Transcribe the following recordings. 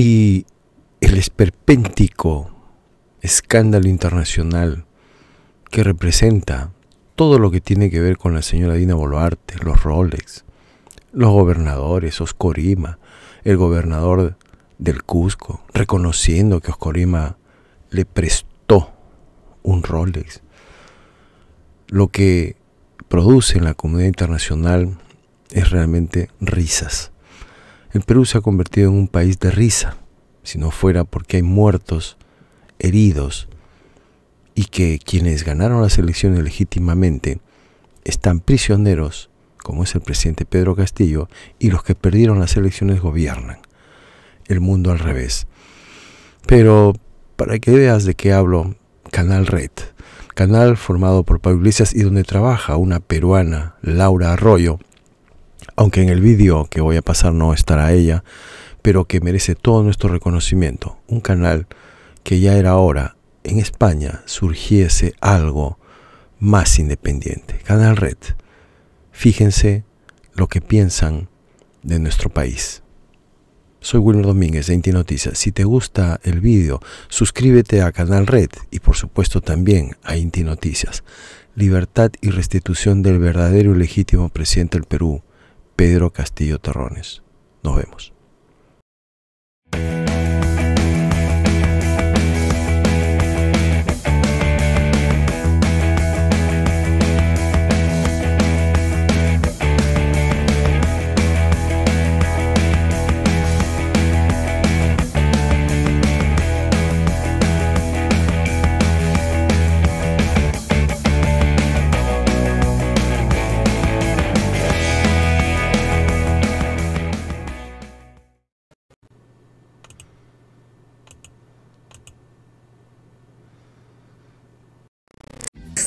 y el esperpéntico escándalo internacional que representa todo lo que tiene que ver con la señora Dina Boluarte, los Rolex, los gobernadores, Oscorima, el gobernador del Cusco, reconociendo que Oscorima le prestó un Rolex, lo que produce en la comunidad internacional es realmente risas. Perú se ha convertido en un país de risa, si no fuera porque hay muertos, heridos, y que quienes ganaron las elecciones legítimamente están prisioneros, como es el presidente Pedro Castillo, y los que perdieron las elecciones gobiernan. El mundo al revés. Pero para que veas de qué hablo, Canal Red, canal formado por Pablo Iglesias y donde trabaja una peruana, Laura Arroyo, aunque en el vídeo que voy a pasar no estará ella, pero que merece todo nuestro reconocimiento. Un canal que ya era hora en España surgiese algo más independiente. Canal Red. Fíjense lo que piensan de nuestro país. Soy Wilmer Domínguez de Inti Noticias. Si te gusta el vídeo, suscríbete a Canal Red y por supuesto también a Inti Noticias. Libertad y restitución del verdadero y legítimo presidente del Perú, Pedro Castillo Terrones. Nos vemos.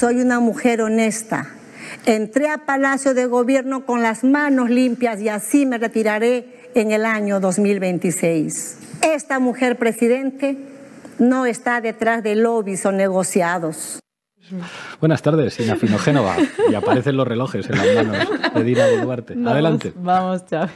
soy una mujer honesta. Entré a Palacio de Gobierno con las manos limpias y así me retiraré en el año 2026. Esta mujer, presidente, no está detrás de lobbies o negociados. Buenas tardes, Ina Génova. Y aparecen los relojes en las manos de Dina Duarte. Adelante. Vamos, Chavi.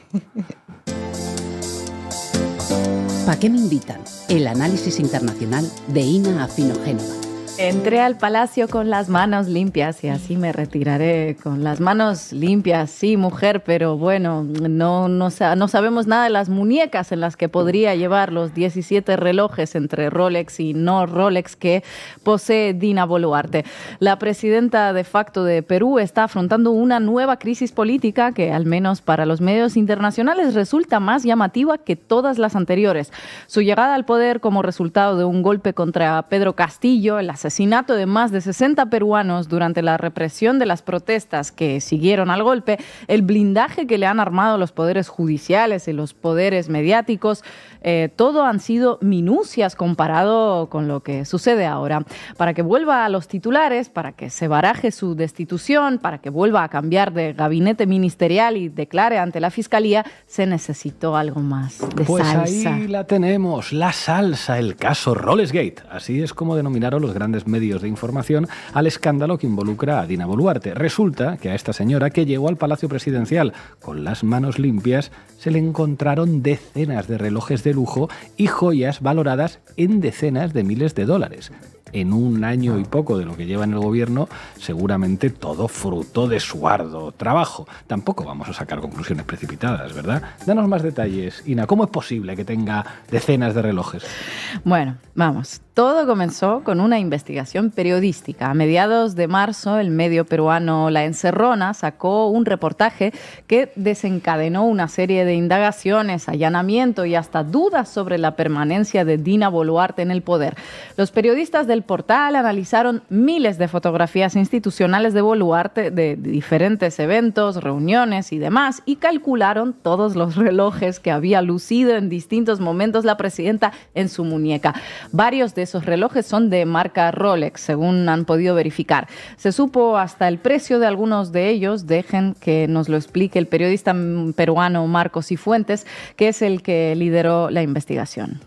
¿Para qué me invitan? El análisis internacional de Ina Afinogénova. Entré al palacio con las manos limpias y así me retiraré con las manos limpias, sí, mujer, pero bueno, no, no, sabemos nada de las muñecas en las que podría llevar los 17 relojes entre Rolex y no Rolex que posee Dina Boluarte. La presidenta de facto de Perú está afrontando una nueva crisis política que, al menos para los medios internacionales, resulta más llamativa que todas las anteriores. Su llegada al poder como resultado de un golpe contra Pedro Castillo en las asesinato de más de 60 peruanos durante la represión de las protestas que siguieron al golpe, el blindaje que le han armado los poderes judiciales y los poderes mediáticos, eh, todo han sido minucias comparado con lo que sucede ahora. Para que vuelva a los titulares, para que se baraje su destitución, para que vuelva a cambiar de gabinete ministerial y declare ante la fiscalía, se necesitó algo más de pues ahí la tenemos, la salsa, el caso Rollesgate. Así es como denominaron los grandes medios de información al escándalo que involucra a Dina Boluarte. Resulta que a esta señora que llegó al Palacio Presidencial con las manos limpias se le encontraron decenas de relojes de lujo y joyas valoradas en decenas de miles de dólares en un año y poco de lo que lleva en el gobierno, seguramente todo fruto de su arduo trabajo. Tampoco vamos a sacar conclusiones precipitadas, ¿verdad? Danos más detalles, Ina. ¿Cómo es posible que tenga decenas de relojes? Bueno, vamos. Todo comenzó con una investigación periodística. A mediados de marzo, el medio peruano La Encerrona sacó un reportaje que desencadenó una serie de indagaciones, allanamiento y hasta dudas sobre la permanencia de Dina Boluarte en el poder. Los periodistas del portal analizaron miles de fotografías institucionales de Boluarte de diferentes eventos, reuniones y demás, y calcularon todos los relojes que había lucido en distintos momentos la presidenta en su muñeca. Varios de esos relojes son de marca Rolex, según han podido verificar. Se supo hasta el precio de algunos de ellos, dejen que nos lo explique el periodista peruano Marcos Cifuentes, que es el que lideró la investigación.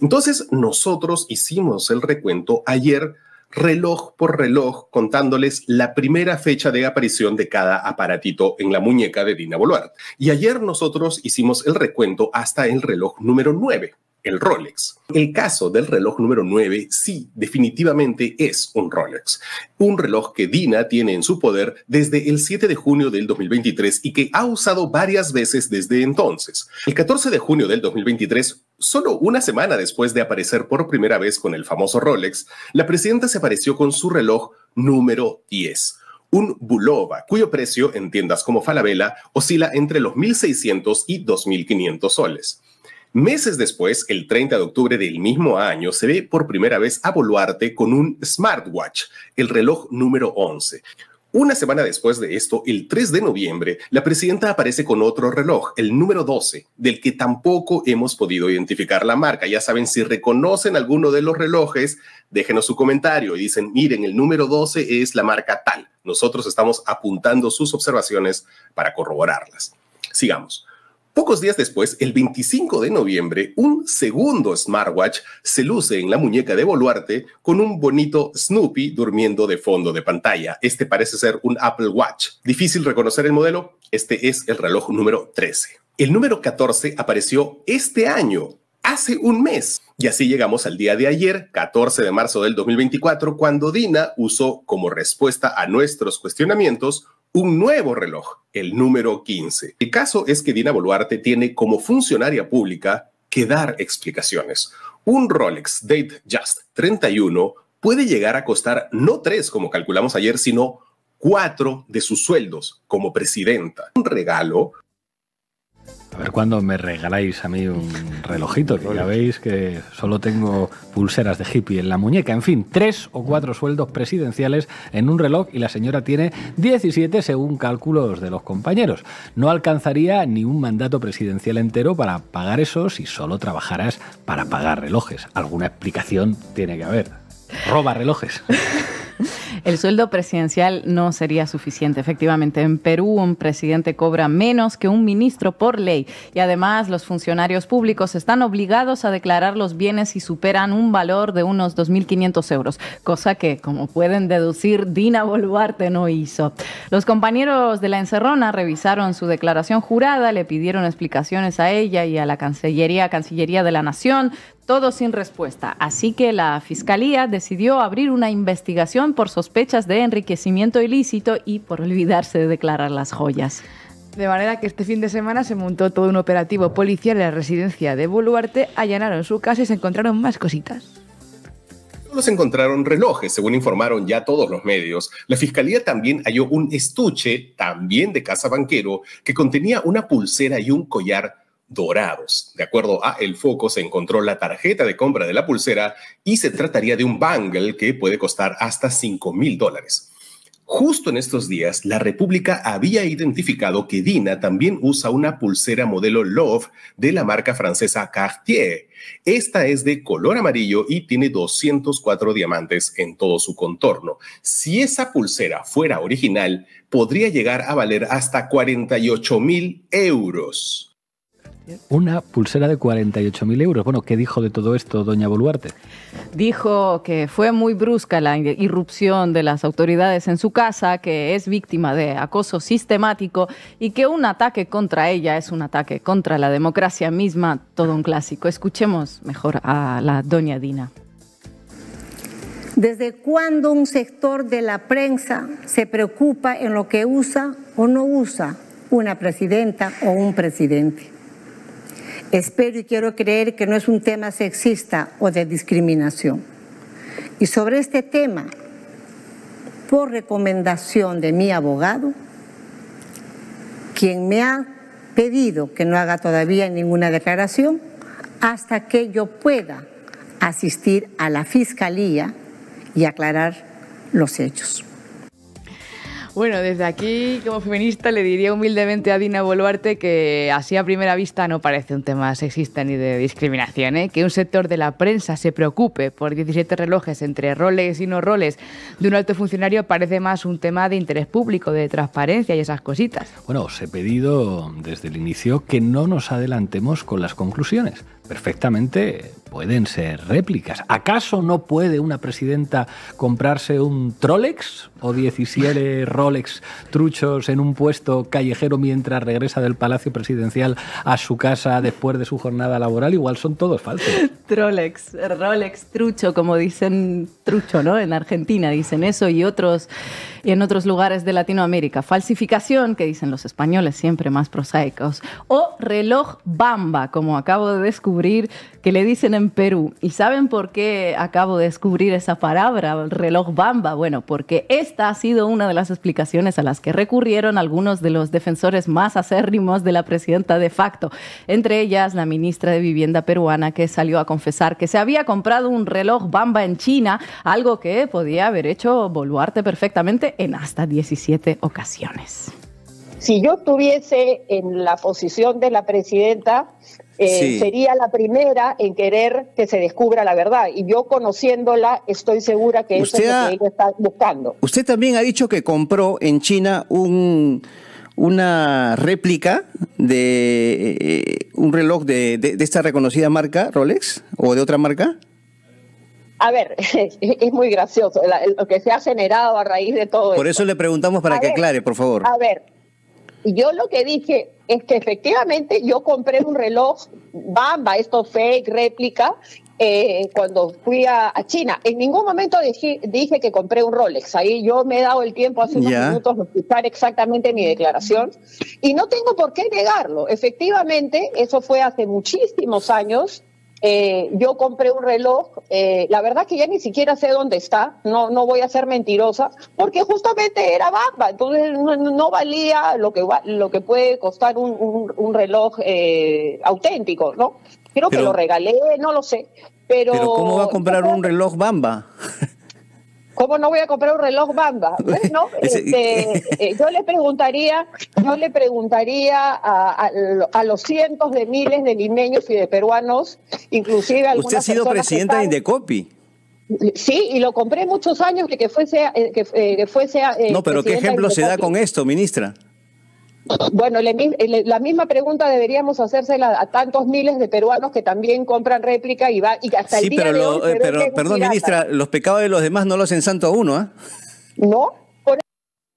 Entonces nosotros hicimos el recuento ayer reloj por reloj contándoles la primera fecha de aparición de cada aparatito en la muñeca de Dina Boluarte. Y ayer nosotros hicimos el recuento hasta el reloj número 9 el Rolex. El caso del reloj número 9 sí, definitivamente es un Rolex. Un reloj que Dina tiene en su poder desde el 7 de junio del 2023 y que ha usado varias veces desde entonces. El 14 de junio del 2023, solo una semana después de aparecer por primera vez con el famoso Rolex, la presidenta se apareció con su reloj número 10 un Bulova, cuyo precio en tiendas como Falabella oscila entre los 1.600 y 2.500 soles. Meses después, el 30 de octubre del mismo año, se ve por primera vez a Boluarte con un smartwatch, el reloj número 11. Una semana después de esto, el 3 de noviembre, la presidenta aparece con otro reloj, el número 12, del que tampoco hemos podido identificar la marca. Ya saben, si reconocen alguno de los relojes, déjenos su comentario y dicen, miren, el número 12 es la marca tal. Nosotros estamos apuntando sus observaciones para corroborarlas. Sigamos. Pocos días después, el 25 de noviembre, un segundo smartwatch se luce en la muñeca de Boluarte con un bonito Snoopy durmiendo de fondo de pantalla. Este parece ser un Apple Watch. Difícil reconocer el modelo, este es el reloj número 13. El número 14 apareció este año, hace un mes. Y así llegamos al día de ayer, 14 de marzo del 2024, cuando Dina usó como respuesta a nuestros cuestionamientos un nuevo reloj, el número 15. El caso es que Dina Boluarte tiene como funcionaria pública que dar explicaciones. Un Rolex Date Just 31 puede llegar a costar no tres, como calculamos ayer, sino cuatro de sus sueldos como presidenta. Un regalo a ver cuándo me regaláis a mí un relojito, que ya veis que solo tengo pulseras de hippie en la muñeca. En fin, tres o cuatro sueldos presidenciales en un reloj y la señora tiene 17 según cálculos de los compañeros. No alcanzaría ni un mandato presidencial entero para pagar eso si solo trabajaras para pagar relojes. Alguna explicación tiene que haber. Roba relojes. El sueldo presidencial no sería suficiente. Efectivamente, en Perú un presidente cobra menos que un ministro por ley y además los funcionarios públicos están obligados a declarar los bienes si superan un valor de unos 2.500 euros, cosa que, como pueden deducir, Dina Boluarte no hizo. Los compañeros de la encerrona revisaron su declaración jurada, le pidieron explicaciones a ella y a la Cancillería, Cancillería de la Nación todo sin respuesta. Así que la Fiscalía decidió abrir una investigación por sospechas de enriquecimiento ilícito y por olvidarse de declarar las joyas. De manera que este fin de semana se montó todo un operativo policial en la residencia de Boluarte, allanaron su casa y se encontraron más cositas. Solo se encontraron relojes, según informaron ya todos los medios. La fiscalía también halló un estuche, también de casa banquero, que contenía una pulsera y un collar dorados. De acuerdo a El Foco, se encontró la tarjeta de compra de la pulsera y se trataría de un bangle que puede costar hasta 5 mil dólares. Justo en estos días, la República había identificado que Dina también usa una pulsera modelo Love de la marca francesa Cartier. Esta es de color amarillo y tiene 204 diamantes en todo su contorno. Si esa pulsera fuera original, podría llegar a valer hasta 48 mil euros una pulsera de 48.000 euros. Bueno, ¿qué dijo de todo esto doña Boluarte? Dijo que fue muy brusca la irrupción de las autoridades en su casa, que es víctima de acoso sistemático y que un ataque contra ella es un ataque contra la democracia misma, todo un clásico. Escuchemos mejor a la doña Dina. ¿Desde cuándo un sector de la prensa se preocupa en lo que usa o no usa una presidenta o un presidente? Espero y quiero creer que no es un tema sexista o de discriminación. Y sobre este tema, por recomendación de mi abogado, quien me ha pedido que no haga todavía ninguna declaración hasta que yo pueda asistir a la fiscalía y aclarar los hechos. Bueno, desde aquí, como feminista, le diría humildemente a Dina Boluarte que así a primera vista no parece un tema sexista ni de discriminación. ¿eh? Que un sector de la prensa se preocupe por 17 relojes entre roles y no roles de un alto funcionario parece más un tema de interés público, de transparencia y esas cositas. Bueno, os he pedido desde el inicio que no nos adelantemos con las conclusiones perfectamente pueden ser réplicas. ¿Acaso no puede una presidenta comprarse un Trolex o 17 Rolex truchos en un puesto callejero mientras regresa del Palacio Presidencial a su casa después de su jornada laboral? Igual son todos falsos. Trolex, Rolex, trucho, como dicen trucho, ¿no? En Argentina dicen eso y otros y en otros lugares de Latinoamérica. Falsificación, que dicen los españoles siempre más prosaicos, o reloj bamba, como acabo de descubrir que le dicen en Perú. ¿Y saben por qué acabo de descubrir esa palabra, el reloj bamba? Bueno, porque esta ha sido una de las explicaciones a las que recurrieron algunos de los defensores más acérrimos de la presidenta de facto, entre ellas la ministra de Vivienda peruana que salió a confesar que se había comprado un reloj bamba en China, algo que podía haber hecho Boluarte perfectamente en hasta 17 ocasiones. Si yo estuviese en la posición de la presidenta, eh, sería la primera en querer que se descubra la verdad. Y yo conociéndola, estoy segura que eso es lo que ella está buscando. Usted también ha dicho que compró en China un una réplica de eh, un reloj de, esta reconocida marca Rolex o de otra marca. A ver, es muy gracioso lo que se ha generado a raíz de todo Por eso le preguntamos para que aclare, por favor. A ver, y yo lo que dije es que efectivamente yo compré un reloj bamba, esto fake, réplica, eh, cuando fui a, China. En ningún momento dije, que compré un Rolex. Ahí yo me he dado el tiempo hace unos minutos de escuchar exactamente mi declaración. Y no tengo por qué negarlo. Efectivamente, eso fue hace muchísimos años eh, yo compré un reloj, eh, la verdad que ya ni siquiera sé dónde está, no, no voy a ser mentirosa, porque justamente era Bamba, entonces no, valía lo que, lo que puede costar un, un, reloj eh, auténtico, ¿no? Creo que lo regalé, no lo sé. Pero, ¿pero ¿cómo va a comprar un reloj Bamba? ¿cómo no voy a comprar un reloj banda? Bueno, este, eh, yo le preguntaría, yo le preguntaría a, los cientos de miles de limeños y de peruanos, inclusive algunas Usted ha sido presidenta de Indecopi. Sí, y lo compré muchos años que, que fuese eh, eh, que fuese No, pero qué ejemplo se da con esto, ministra? Bueno, la misma pregunta deberíamos hacérsela a tantos miles de peruanos que también compran réplica y y hasta el día de hoy, eh, perdón, ministra, los pecados de los demás no los ensanto a uno, ¿ah? No. Por...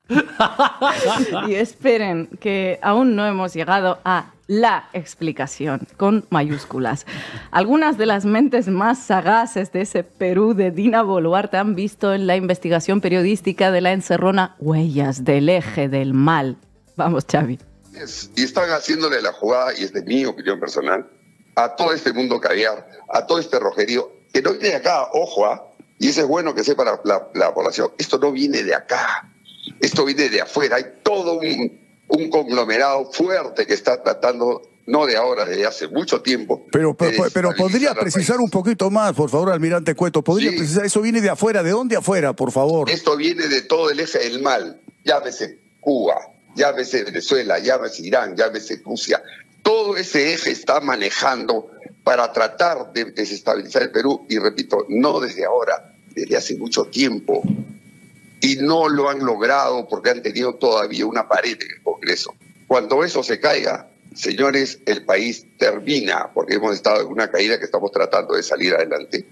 y esperen, que aún no hemos llegado a la explicación con mayúsculas. Algunas de las mentes más sagaces de ese Perú de Dina Boluarte han visto en la investigación periodística de la encerrona Huellas del eje del mal Vamos, Xavi. y están haciéndole la jugada, y es de mi opinión personal, a todo este mundo caviar, a todo este rojerío, que no viene de acá, ojo, ¿ah? y eso es bueno que sepa la, la, población, esto no viene de acá, esto viene de afuera, hay todo un, conglomerado fuerte que está tratando no de ahora, desde hace mucho tiempo. Pero, pero, podría precisar un poquito más, por favor, almirante Cueto, podría precisar, eso viene de afuera, ¿de dónde afuera, por favor? Esto viene de todo el eje del mal, llámese Cuba, llámese Venezuela, llámese Irán, llámese Rusia, todo ese eje está manejando para tratar de desestabilizar el Perú, y repito, no desde ahora, desde hace mucho tiempo, y no lo han logrado porque han tenido todavía una pared en el Congreso. Cuando eso se caiga, señores, el país termina, porque hemos estado en una caída que estamos tratando de salir adelante,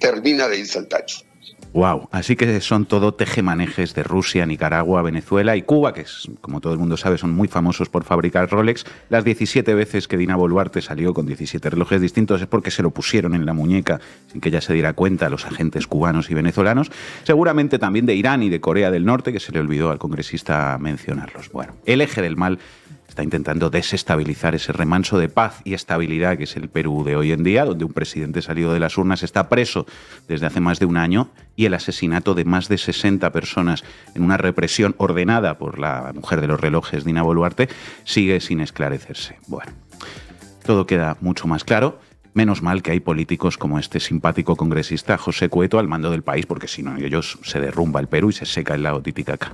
termina de irse al Wow, así que son todo tejemanejes de Rusia, Nicaragua, Venezuela y Cuba, que como todo el mundo sabe son muy famosos por fabricar Rolex. Las 17 veces que Dina Boluarte salió con 17 relojes distintos es porque se lo pusieron en la muñeca sin que ella se diera cuenta los agentes cubanos y venezolanos, seguramente también de Irán y de Corea del Norte, que se le olvidó al congresista mencionarlos. Bueno, el eje del mal está intentando desestabilizar ese remanso de paz y estabilidad que es el Perú de hoy en día, donde un presidente salido de las urnas está preso desde hace más de un año y el asesinato de más de 60 personas en una represión ordenada por la mujer de los relojes, Dina Boluarte, sigue sin esclarecerse. Bueno, todo queda mucho más claro. Menos mal que hay políticos como este simpático congresista José Cueto al mando del país, porque si no, ellos se derrumba el Perú y se seca el lago Titicaca.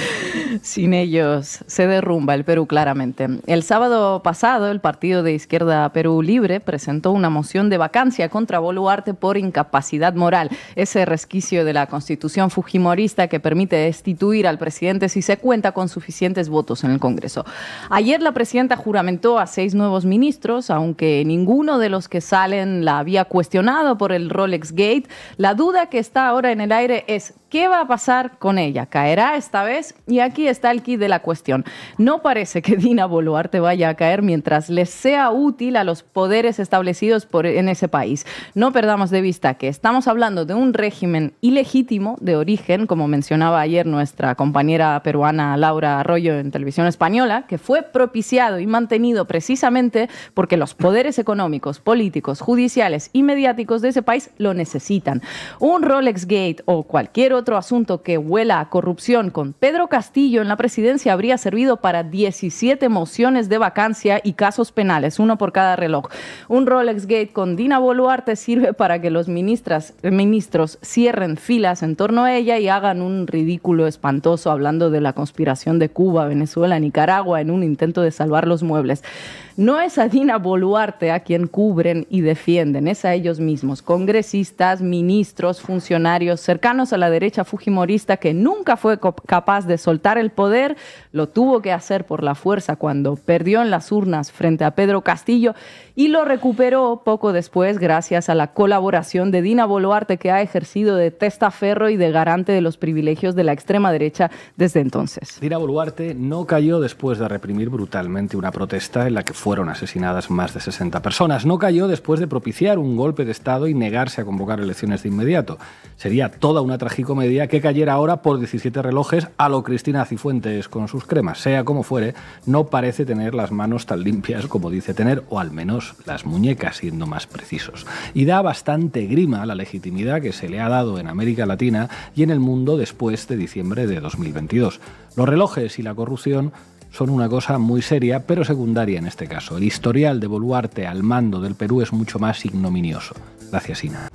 Sin ellos se derrumba el Perú, claramente. El sábado pasado, el partido de izquierda Perú Libre presentó una moción de vacancia contra Boluarte por incapacidad moral. Ese resquicio de la constitución fujimorista que permite destituir al presidente si se cuenta con suficientes votos en el Congreso. Ayer la presidenta juramentó a seis nuevos ministros, aunque ninguno de los que salen la había cuestionado por el Rolex Gate. La duda que está ahora en el aire es ¿Qué va a pasar con ella? ¿Caerá esta vez? Y aquí está el kit de la cuestión. No parece que Dina Boluarte vaya a caer mientras les sea útil a los poderes establecidos por, en ese país. No perdamos de vista que estamos hablando de un régimen ilegítimo de origen, como mencionaba ayer nuestra compañera peruana Laura Arroyo en televisión española, que fue propiciado y mantenido precisamente porque los poderes económicos, políticos, judiciales y mediáticos de ese país lo necesitan. Un Rolex Gate o cualquier otro otro asunto que huela a corrupción con Pedro Castillo en la presidencia habría servido para 17 mociones de vacancia y casos penales, uno por cada reloj. Un Rolex Gate con Dina Boluarte sirve para que los ministras, eh, ministros cierren filas en torno a ella y hagan un ridículo espantoso hablando de la conspiración de Cuba, Venezuela, Nicaragua en un intento de salvar los muebles. No es a Dina Boluarte a quien cubren y defienden, es a ellos mismos, congresistas, ministros, funcionarios cercanos a la derecha fujimorista que nunca fue capaz de soltar el poder, lo tuvo que hacer por la fuerza cuando perdió en las urnas frente a Pedro Castillo y lo recuperó poco después gracias a la colaboración de Dina Boluarte, que ha ejercido de testaferro y de garante de los privilegios de la extrema derecha desde entonces. Dina Boluarte no cayó después de reprimir brutalmente una protesta en la que fueron asesinadas más de 60 personas. No cayó después de propiciar un golpe de Estado y negarse a convocar elecciones de inmediato. Sería toda una tragicomedia que cayera ahora por 17 relojes a lo Cristina Cifuentes con sus cremas. Sea como fuere, no parece tener las manos tan limpias como dice tener, o al menos las muñecas siendo más precisos, y da bastante grima a la legitimidad que se le ha dado en América Latina y en el mundo después de diciembre de 2022. Los relojes y la corrupción son una cosa muy seria, pero secundaria en este caso. El historial de Boluarte al mando del Perú es mucho más ignominioso. Gracias, Ina.